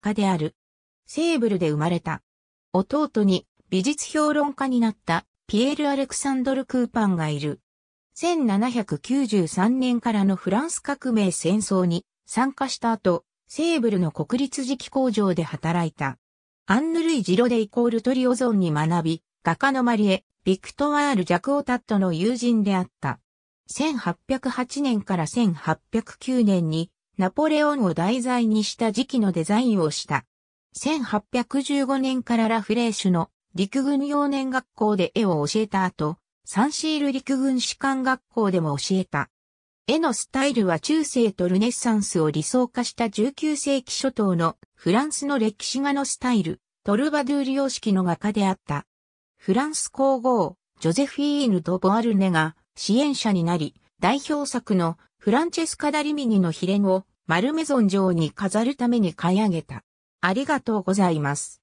家である。セーブルで生まれた。弟に美術評論家になったピエール・アレクサンドル・クーパンがいる。1793年からのフランス革命戦争に参加した後、セーブルの国立磁器工場で働いた。アンヌ・ルイ・ジロデイコール・トリオゾンに学び、画家のマリエ、ビクトワール・ジャクオタットの友人であった。1808年から1809年にナポレオンを題材にした時期のデザインをした。1815年からラフレーシュの陸軍幼年学校で絵を教えた後、サンシール陸軍士官学校でも教えた。絵のスタイルは中世とルネッサンスを理想化した19世紀初頭のフランスの歴史画のスタイル、トルバドゥール様式の画家であった。フランス皇后、ジョゼフィーヌ・ド・ボアルネが支援者になり、代表作のフランチェスカ・ダ・リミニの秘伝をマルメゾン城に飾るために買い上げた。ありがとうございます。